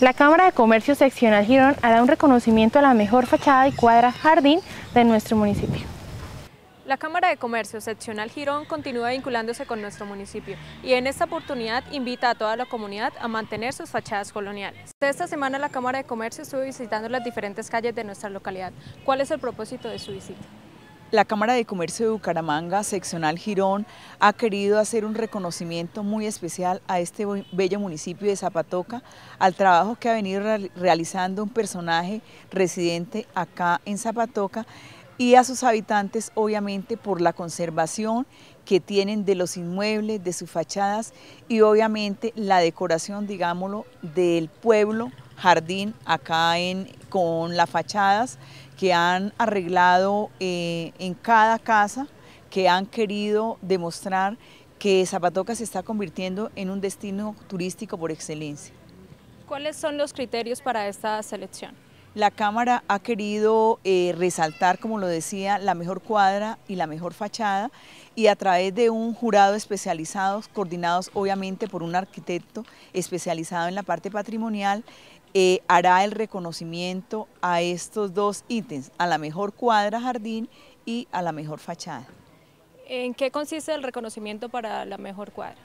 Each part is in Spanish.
La Cámara de Comercio Seccional Girón hará un reconocimiento a la mejor fachada y cuadra jardín de nuestro municipio. La Cámara de Comercio Seccional Girón continúa vinculándose con nuestro municipio y en esta oportunidad invita a toda la comunidad a mantener sus fachadas coloniales. Esta semana la Cámara de Comercio estuvo visitando las diferentes calles de nuestra localidad. ¿Cuál es el propósito de su visita? La Cámara de Comercio de Bucaramanga, seccional Girón, ha querido hacer un reconocimiento muy especial a este bello municipio de Zapatoca, al trabajo que ha venido realizando un personaje residente acá en Zapatoca y a sus habitantes, obviamente, por la conservación que tienen de los inmuebles, de sus fachadas y obviamente la decoración, digámoslo, del pueblo jardín acá en, con las fachadas que han arreglado eh, en cada casa, que han querido demostrar que Zapatoca se está convirtiendo en un destino turístico por excelencia. ¿Cuáles son los criterios para esta selección? La Cámara ha querido eh, resaltar, como lo decía, la mejor cuadra y la mejor fachada y a través de un jurado especializado, coordinados obviamente por un arquitecto especializado en la parte patrimonial, eh, hará el reconocimiento a estos dos ítems, a la mejor cuadra jardín y a la mejor fachada. ¿En qué consiste el reconocimiento para la mejor cuadra?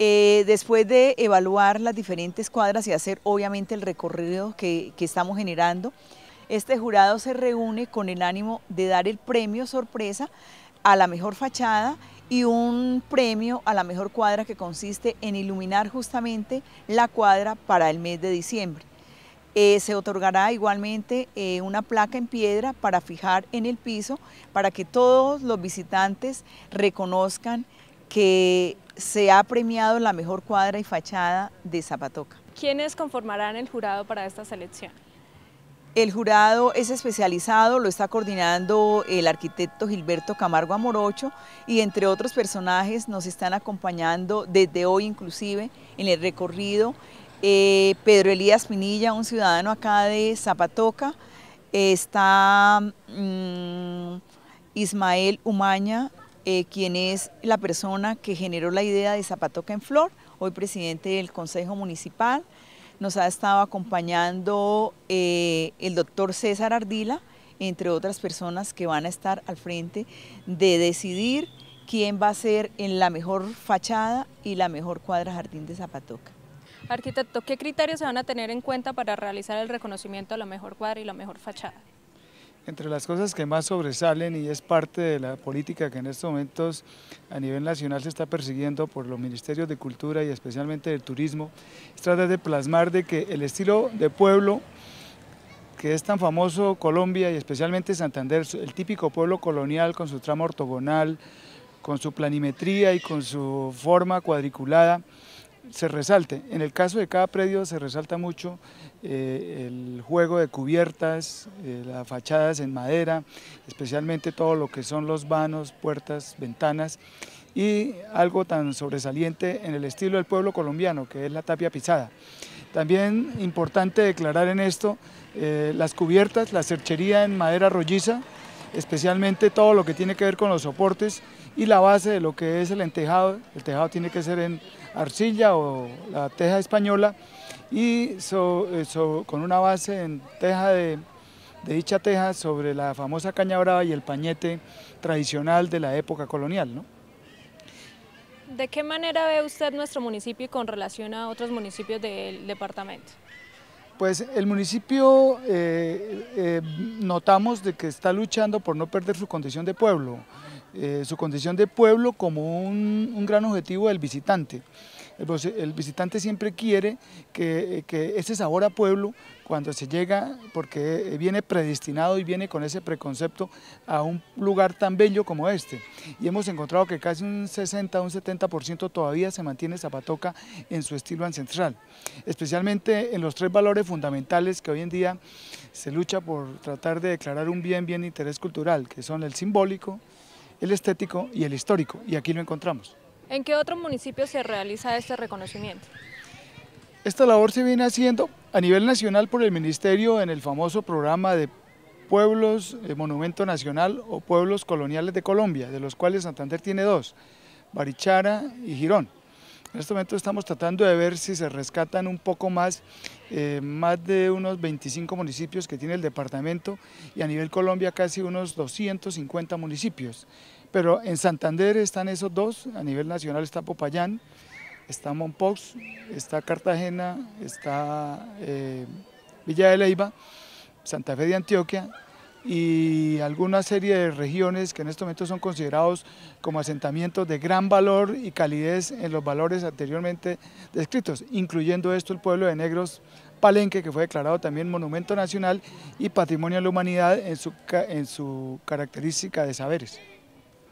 Eh, después de evaluar las diferentes cuadras y hacer obviamente el recorrido que estamos generando, este jurado se reúne con el ánimo de dar el premio sorpresa a la mejor fachada y un premio a la mejor cuadra que consiste en iluminar justamente la cuadra para el mes de diciembre. Eh, se otorgará igualmente eh, una placa en piedra para fijar en el piso para que todos los visitantes reconozcan que se ha premiado la mejor cuadra y fachada de Zapatoca. ¿Quiénes conformarán el jurado para esta selección? El jurado es especializado, lo está coordinando el arquitecto Gilberto Camargo Amorocho y entre otros personajes nos están acompañando desde hoy inclusive en el recorrido eh, Pedro Elías Pinilla, un ciudadano acá de Zapatoca. Eh, está mm, Ismael Umaña, eh, quien es la persona que generó la idea de Zapatoca en Flor, hoy presidente del Consejo Municipal. Nos ha estado acompañando el doctor César Ardila, entre otras personas que van a estar al frente de decidir quién va a ser en la mejor fachada y la mejor cuadra jardín de Zapatoca. Arquitecto, ¿qué criterios se van a tener en cuenta para realizar el reconocimiento a la mejor cuadra y la mejor fachada? Entre las cosas que más sobresalen y es parte de la política que en estos momentos a nivel nacional se está persiguiendo por los ministerios de cultura y especialmente del turismo, es tratar de plasmar de que el estilo de pueblo que es tan famoso Colombia y especialmente Santander, el típico pueblo colonial con su trama ortogonal, con su planimetría y con su forma cuadriculada, se resalte. En el caso de cada predio se resalta mucho eh, el juego de cubiertas, eh, las fachadas en madera, especialmente todo lo que son los vanos, puertas, ventanas y algo tan sobresaliente en el estilo del pueblo colombiano que es la tapia pisada. También importante declarar en esto eh, las cubiertas, la cerchería en madera rolliza, especialmente todo lo que tiene que ver con los soportes y la base de lo que es el entejado. El tejado tiene que ser en arcilla o la teja española y eh, con una base en teja de, dicha teja sobre la famosa caña brava y el pañete tradicional de la época colonial. ¿De qué manera ve usted nuestro municipio con relación a otros municipios del departamento? Pues el municipio eh, eh, notamos de que está luchando por no perder su condición de pueblo, eh, su condición de pueblo como un gran objetivo del visitante. El, visitante siempre quiere eh, que, ese sabor a pueblo, cuando se llega, porque eh, viene predestinado y viene con ese preconcepto a un lugar tan bello como este. Y hemos encontrado que casi un 60, un 70% todavía se mantiene Zapatoca en su estilo ancestral, especialmente en los tres valores fundamentales que hoy en día se lucha por tratar de declarar un bien, bien interés cultural, que son el simbólico, el estético y el histórico, y aquí lo encontramos. ¿En qué otro municipio se realiza este reconocimiento? Esta labor se viene haciendo a nivel nacional por el Ministerio en el famoso programa de Pueblos eh, Monumento Nacional o Pueblos Coloniales de Colombia, de los cuales Santander tiene dos, Barichara y Girón. En este momento estamos tratando de ver si se rescatan un poco más, eh, más de unos 25 municipios que tiene el departamento y a nivel Colombia casi unos 250 municipios. Pero en Santander están esos dos, a nivel nacional está Popayán, está Monpox, está Cartagena, está eh, Villa de Leiva, Santa Fe de Antioquia y alguna serie de regiones que en estos momentos son considerados como asentamientos de gran valor y calidez en los valores anteriormente descritos, incluyendo esto el pueblo de negros Palenque, que fue declarado también Monumento Nacional y Patrimonio de la Humanidad en su característica de saberes.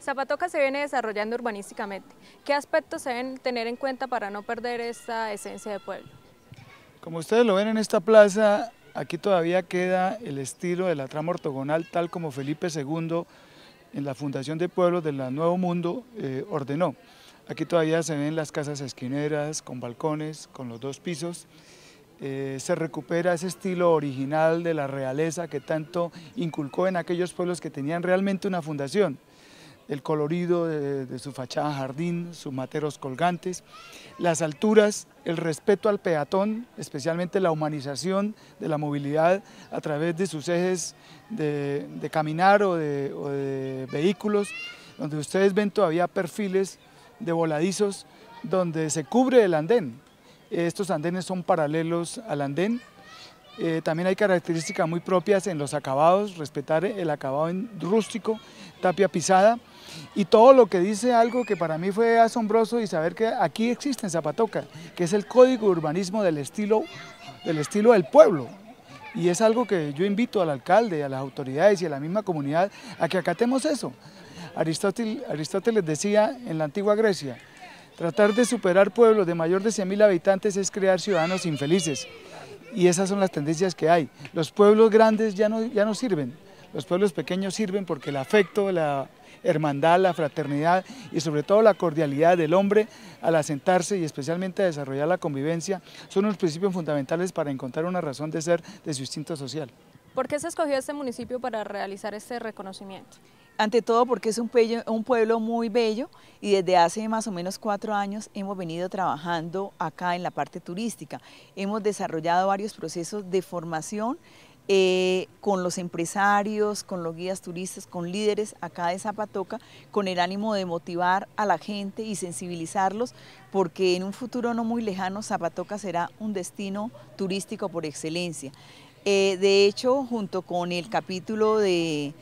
Zapatoca se viene desarrollando urbanísticamente. ¿Qué aspectos se deben tener en cuenta para no perder esta esencia de pueblo? Como ustedes lo ven en esta plaza, aquí todavía queda el estilo de la trama ortogonal tal como Felipe II en la Fundación de Pueblos del Nuevo Mundo eh, ordenó. Aquí todavía se ven las casas esquineras, con balcones, con los dos pisos. Eh, se recupera ese estilo original de la realeza que tanto inculcó en aquellos pueblos que tenían realmente una fundación el colorido de, su fachada jardín, sus materos colgantes, las alturas, el respeto al peatón, especialmente la humanización de la movilidad a través de sus ejes de, caminar o de, vehículos, donde ustedes ven todavía perfiles de voladizos donde se cubre el andén. Estos andenes son paralelos al andén, eh, también hay características muy propias en los acabados, respetar el acabado rústico, tapia pisada, y todo lo que dice algo que para mí fue asombroso y saber que aquí existe en Zapatoca, que es el código urbanismo del estilo del, estilo del pueblo. Y es algo que yo invito al alcalde, a las autoridades y a la misma comunidad a que acatemos eso. Aristóteles, decía en la antigua Grecia, tratar de superar pueblos de mayor de 100.000 habitantes es crear ciudadanos infelices. Y esas son las tendencias que hay. Los pueblos grandes ya no, ya no sirven. Los pueblos pequeños sirven porque el afecto, la hermandad, la fraternidad y sobre todo la cordialidad del hombre al asentarse y especialmente a desarrollar la convivencia son unos principios fundamentales para encontrar una razón de ser de su instinto social. ¿Por qué se escogió este municipio para realizar este reconocimiento? Ante todo porque es un, un pueblo muy bello y desde hace más o menos cuatro años hemos venido trabajando acá en la parte turística. Hemos desarrollado varios procesos de formación eh, con los empresarios, con los guías turistas, con líderes acá de Zapatoca, con el ánimo de motivar a la gente y sensibilizarlos, porque en un futuro no muy lejano Zapatoca será un destino turístico por excelencia. Eh, de hecho, junto con el capítulo de,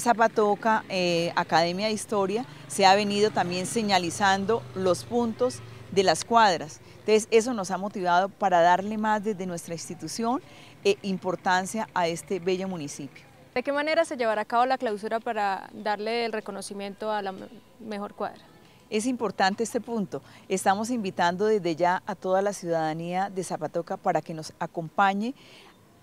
Zapatoca, eh, Academia de Historia, se ha venido también señalizando los puntos de las cuadras. Entonces, eso nos ha motivado para darle más desde nuestra institución e importancia a este bello municipio. ¿De qué manera se llevará a cabo la clausura para darle el reconocimiento a la mejor cuadra? Es importante este punto. Estamos invitando desde ya a toda la ciudadanía de Zapatoca para que nos acompañe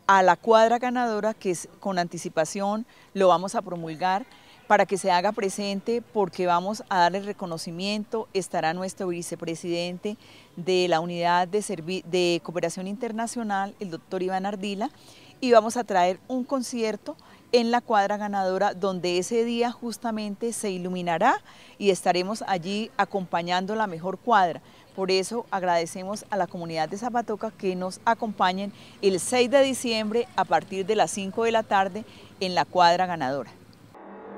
a la cuadra ganadora que es con anticipación, lo vamos a promulgar para que se haga presente porque vamos a darle reconocimiento, estará nuestro vicepresidente de la Unidad de, Cooperación Internacional, el doctor Iván Ardila, y vamos a traer un concierto en la cuadra ganadora donde ese día justamente se iluminará y estaremos allí acompañando la mejor cuadra. Por eso agradecemos a la comunidad de Zapatoca que nos acompañen el 6 de diciembre a partir de las 5 de la tarde en la cuadra ganadora.